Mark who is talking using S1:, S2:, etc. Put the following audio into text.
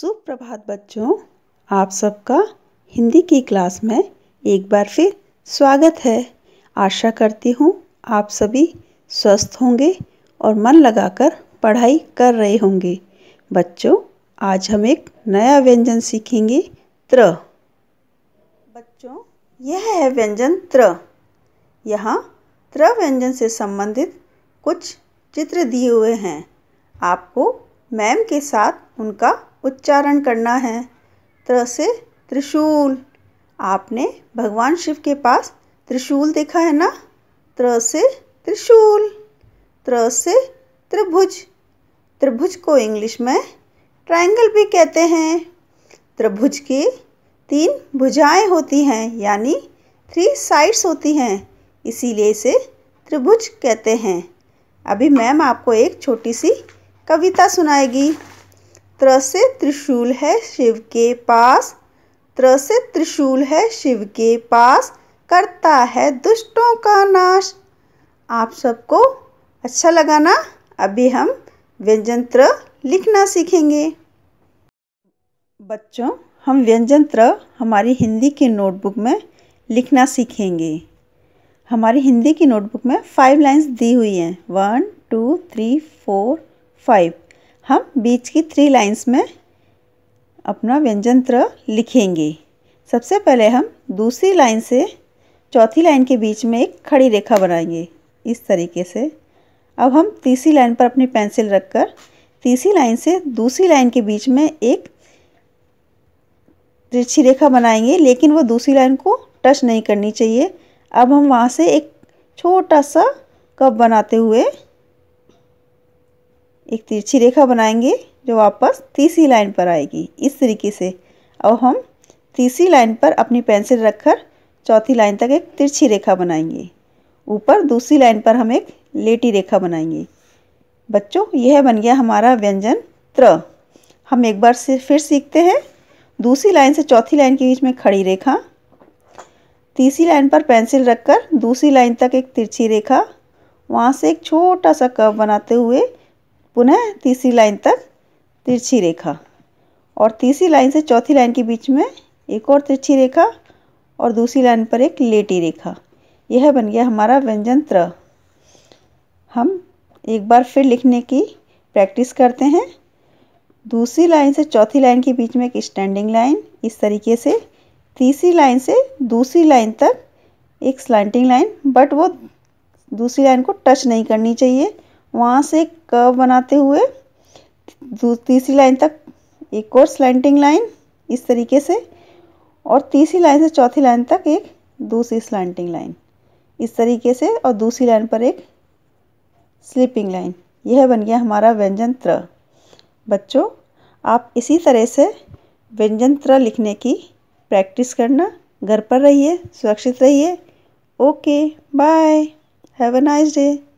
S1: सुप्रभात बच्चों आप सबका हिंदी की क्लास में एक बार फिर स्वागत है आशा करती हूँ आप सभी स्वस्थ होंगे और मन लगाकर पढ़ाई कर रहे होंगे बच्चों आज हम एक नया व्यंजन सीखेंगे त्र बच्चों यह है व्यंजन त्र यहाँ त्र व्यंजन से संबंधित कुछ चित्र दिए हुए हैं आपको मैम के साथ उनका उच्चारण करना है त्र से त्रिशूल आपने भगवान शिव के पास त्रिशूल देखा है ना त्र से त्रिशूल त्र से त्रिभुज त्रिभुज को इंग्लिश में ट्रायंगल भी कहते हैं त्रिभुज की तीन भुजाएं होती हैं यानी थ्री साइड्स होती हैं इसीलिए इसे त्रिभुज कहते हैं अभी मैम आपको एक छोटी सी कविता सुनाएगी त्र से त्रिशूल है शिव के पास त्र से त्रिशूल है शिव के पास करता है दुष्टों का नाश आप सबको अच्छा लगा ना अभी हम व्यंजन त्र लिखना सीखेंगे बच्चों हम व्यंजन त्र हमारी हिंदी की नोटबुक में लिखना सीखेंगे हमारी हिंदी की नोटबुक में फाइव लाइंस दी हुई हैं one two three four five हम बीच की थ्री लाइंस में अपना व्यंजन त्र लिखेंगे सबसे पहले हम दूसरी लाइन से चौथी लाइन के बीच में एक खड़ी रेखा बनाएंगे इस तरीके से अब हम तीसरी लाइन पर अपनी पेंसिल रखकर तीसरी लाइन से दूसरी लाइन के बीच में एक तिरछी रेखा बनाएंगे लेकिन वो दूसरी लाइन को टच नहीं करनी चाहिए अब हम वहाँ से एक छोटा सा कप बनाते हुए एक तिरछी रेखा बनाएंगे जो वापस तीसरी लाइन पर आएगी इस तरीके से अब हम तीसरी लाइन पर अपनी पेंसिल रखकर चौथी लाइन तक एक तिरछी रेखा बनाएंगे ऊपर दूसरी लाइन पर हम एक लेटी रेखा बनाएंगे बच्चों यह बन गया हमारा व्यंजन त्र हम एक बार से फिर सीखते हैं दूसरी लाइन से चौथी लाइन के बीच में खड़ी रेखा तीसरी लाइन पर पेंसिल रखकर दूसरी लाइन तक एक तिरछी रेखा वहाँ से एक छोटा सा कर्व बनाते हुए पुनः तीसरी लाइन तक तिरछी रेखा और तीसरी लाइन से चौथी लाइन के बीच में एक और तिरछी रेखा और दूसरी लाइन पर एक लेटी रेखा यह बन गया हमारा व्यंजन त्र हम एक बार फिर लिखने की प्रैक्टिस करते हैं दूसरी लाइन से चौथी लाइन के बीच में एक स्टैंडिंग लाइन इस तरीके से तीसरी लाइन से दूसरी लाइन तक एक स्लैंटिंग लाइन बट वो दूसरी लाइन को टच नहीं करनी चाहिए वहाँ से कर्व बनाते हुए तीसरी लाइन तक एक और स्लेंटिंग लाइन इस तरीके से और तीसरी लाइन से चौथी लाइन तक एक दूसरी स्लेंटिंग लाइन इस तरीके से और दूसरी लाइन पर एक स्लीपिंग लाइन यह बन गया हमारा व्यंजन त्र बच्चों आप इसी तरह से व्यंजन त्र लिखने की प्रैक्टिस करना घर पर रहिए सुरक्षित रहिए okay bye have a nice day